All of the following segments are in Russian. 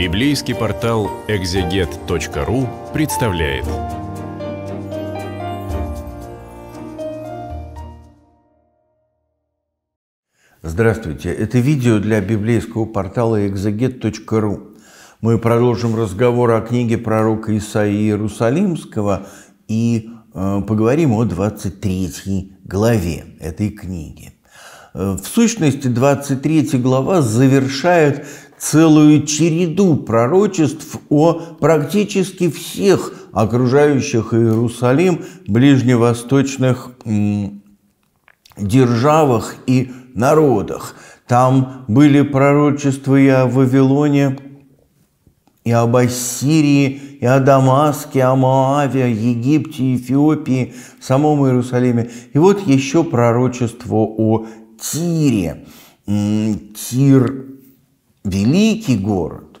Библейский портал экзегет.ру представляет. Здравствуйте! Это видео для библейского портала экзегет.ру. Мы продолжим разговор о книге пророка Исаии Иерусалимского и э, поговорим о 23 главе этой книги. Э, в сущности, 23 глава завершает целую череду пророчеств о практически всех окружающих Иерусалим ближневосточных державах и народах. Там были пророчества и о Вавилоне, и об Ассирии, и о Дамаске, о Моаве, Египте, Эфиопии, самом Иерусалиме. И вот еще пророчество о Тире. Тир великий город,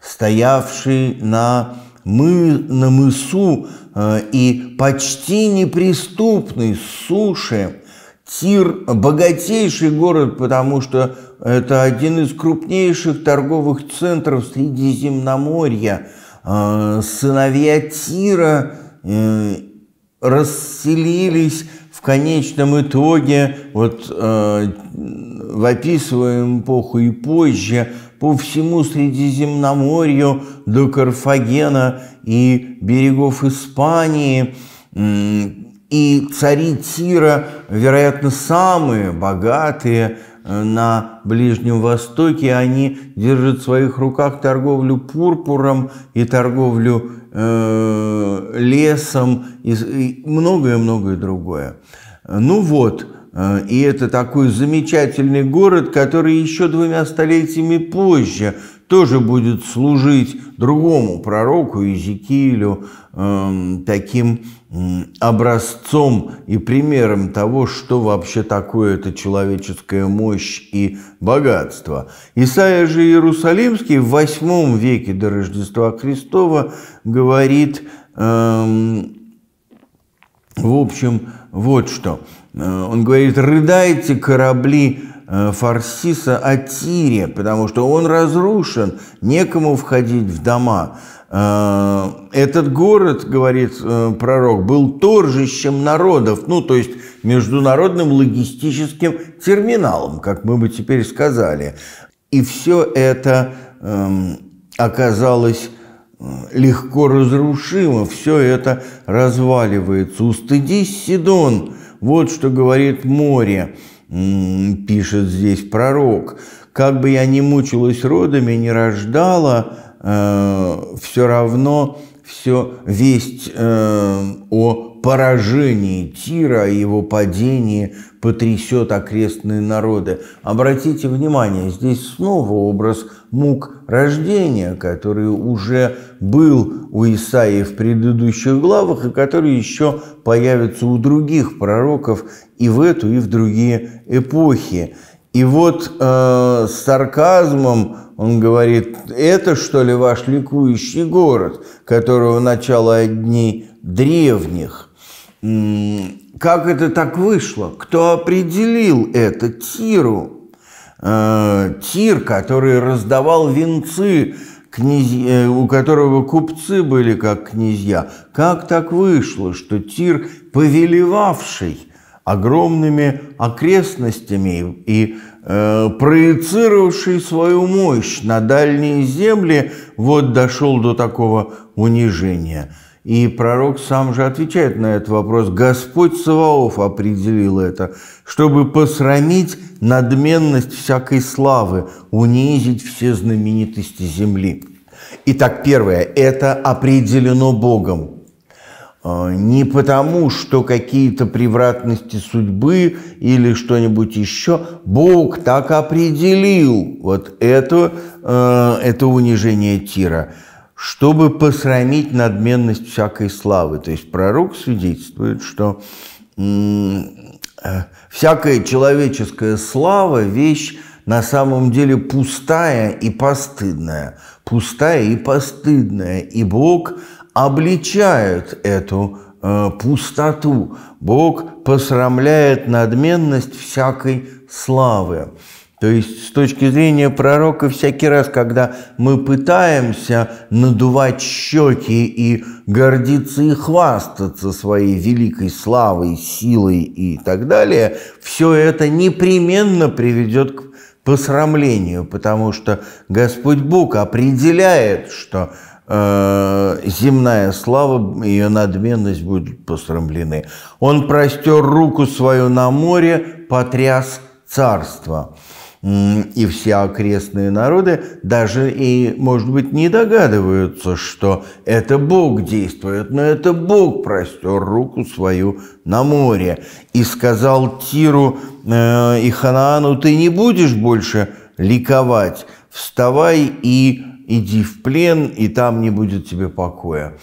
стоявший на, мы, на мысу э, и почти неприступный с суши, Тир – богатейший город, потому что это один из крупнейших торговых центров Средиземноморья. Э, сыновья Тира э, расселились в конечном итоге, вот э, в описываемую эпоху и позже, по всему Средиземноморью до Карфагена и берегов Испании. И цари Тира, вероятно, самые богатые на Ближнем Востоке, они держат в своих руках торговлю пурпуром и торговлю э, лесом и многое-многое другое. Ну вот, э, и это такой замечательный город, который еще двумя столетиями позже тоже будет служить другому пророку Иезекиилю э, таким э, образцом и примером того, что вообще такое это человеческая мощь и богатство. Исаия же Иерусалимский в восьмом веке до Рождества Христова говорит, э, в общем, вот что. Э, он говорит, рыдайте корабли Э, фарсиса о Тире, потому что он разрушен, некому входить в дома. Э, этот город, говорит э, пророк, был торжищем народов, ну то есть международным логистическим терминалом, как мы бы теперь сказали. И все это эм, оказалось легко разрушимо, все это разваливается. «Устыдись, Сидон!» – вот что говорит море пишет здесь пророк, как бы я ни мучилась родами, не рождала, э, все равно все весть э, о поражении Тира и его падении потрясет окрестные народы. Обратите внимание, здесь снова образ мук рождения, который уже был у Исаии в предыдущих главах и который еще появится у других пророков и в эту, и в другие эпохи. И вот э, с сарказмом он говорит, это что ли ваш ликующий город, которого начало дней древних? Как это так вышло? Кто определил это Тиру? Э, Тир, который раздавал венцы, князь... Э, у которого купцы были как князья. Как так вышло, что Тир, повелевавший огромными окрестностями и э, проецировавший свою мощь на дальние земли, вот дошел до такого унижения – и пророк сам же отвечает на этот вопрос. Господь Саваоф определил это, чтобы посрамить надменность всякой славы, унизить все знаменитости земли. Итак, первое, это определено Богом. А, не потому, что какие-то превратности судьбы или что-нибудь еще. Бог так определил вот это, э, это унижение Тира – чтобы посрамить надменность всякой славы. То есть пророк свидетельствует, что э, всякая человеческая слава – вещь на самом деле пустая и постыдная. Пустая и постыдная. И Бог обличает эту э, пустоту. Бог посрамляет надменность всякой славы. То есть с точки зрения пророка, всякий раз, когда мы пытаемся надувать щеки и гордиться и хвастаться своей великой славой, силой и так далее, все это непременно приведет к посрамлению, потому что Господь Бог определяет, что э, земная слава, ее надменность будет посрамлены. Он простер руку свою на море, потряс царство и все окрестные народы даже и, может быть, не догадываются, что это Бог действует, но это Бог простер руку свою на море и сказал Тиру э, и Ханаану, ты не будешь больше ликовать, вставай и иди в плен, и там не будет тебе покоя.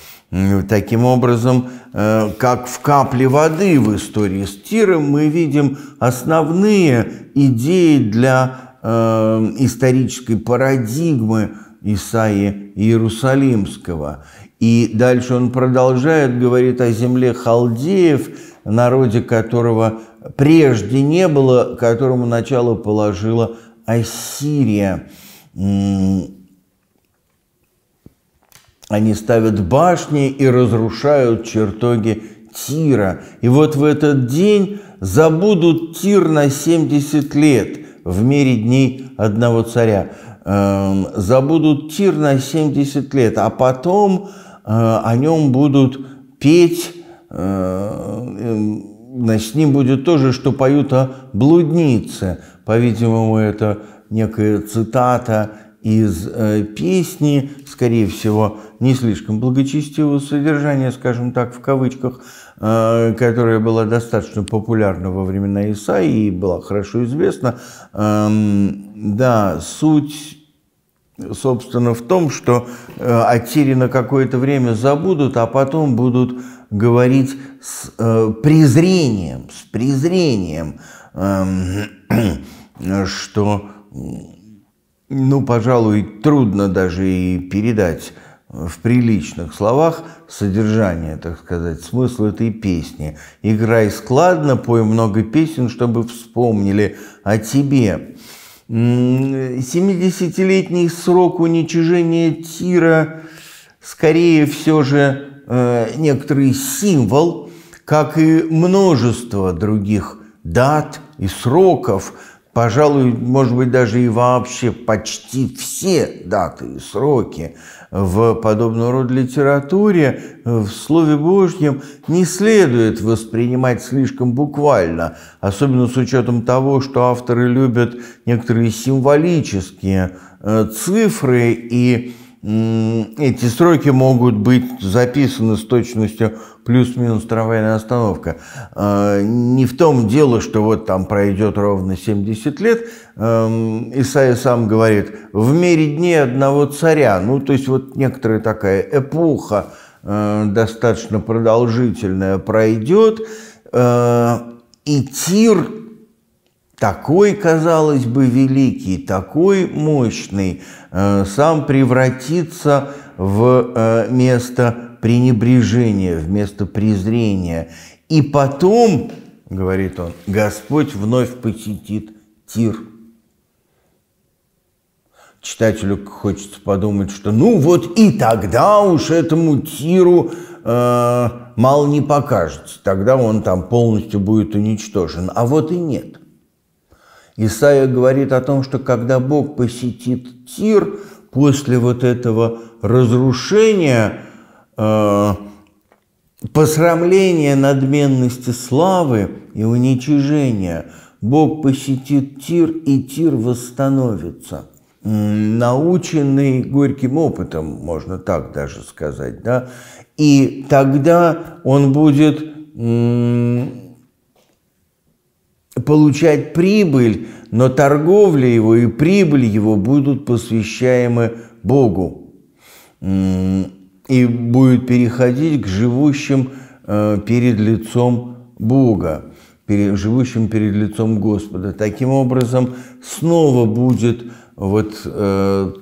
Таким образом, э, как в капле воды в истории с Тиром, мы видим основные идеи для э, исторической парадигмы Исаи Иерусалимского. И дальше он продолжает, говорит о земле халдеев, народе которого прежде не было, которому начало положила Ассирия. Они ставят башни и разрушают чертоги Тира. И вот в этот день забудут Тир на 70 лет в мире дней одного царя. Эм, забудут Тир на 70 лет, а потом э, о нем будут петь, значит, э, эм, с ним будет тоже, что поют о блуднице. По-видимому, это некая цитата из э, песни, скорее всего, не слишком благочестивого содержания, скажем так, в кавычках, э, которая была достаточно популярна во времена Исаи и была хорошо известна. Эм, да, суть собственно, в том, что э, отери на какое-то время забудут, а потом будут говорить с презрением, с презрением, эм, что ну, пожалуй, трудно даже и передать э, в приличных словах содержание, так сказать, смысл этой песни. «Играй складно, пой много песен, чтобы вспомнили о тебе». 70-летний срок уничижения тира скорее все же э, некоторый символ, как и множество других дат и сроков, пожалуй, может быть, даже и вообще почти все даты и сроки в подобного рода литературе, э, в Слове Божьем не следует воспринимать слишком буквально, особенно с учетом того, что авторы любят некоторые символические э, цифры и эти строки могут быть записаны с точностью плюс-минус трамвайная остановка. А, не в том дело, что вот там пройдет ровно 70 лет. Эм, Исаия сам говорит, в мире дней одного царя. Ну, то есть вот некоторая такая эпоха э, достаточно продолжительная пройдет. Э, и Тир такой, казалось бы, великий, такой мощный, э, сам превратится в э, место пренебрежения, в место презрения. И потом, говорит он, Господь вновь посетит Тир. Читателю хочется подумать, что ну вот и тогда уж этому Тиру э, мало не покажется, тогда он там полностью будет уничтожен. А вот и нет – Исаия говорит о том, что когда Бог посетит Тир после вот этого разрушения, э, посрамления надменности славы и уничижения, Бог посетит Тир, и Тир восстановится. Наученный горьким опытом, можно так даже сказать, да, и тогда он будет получать прибыль, но торговля его и прибыль его будут посвящаемы Богу и будет переходить к живущим э, перед лицом Бога, живущим перед лицом Господа. Таким образом, снова будет вот э,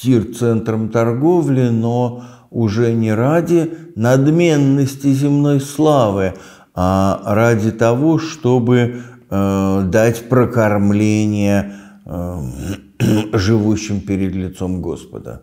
тир центром торговли, но уже не ради надменности земной славы, а ради того, чтобы Э, дать прокормление э, живущим перед лицом Господа.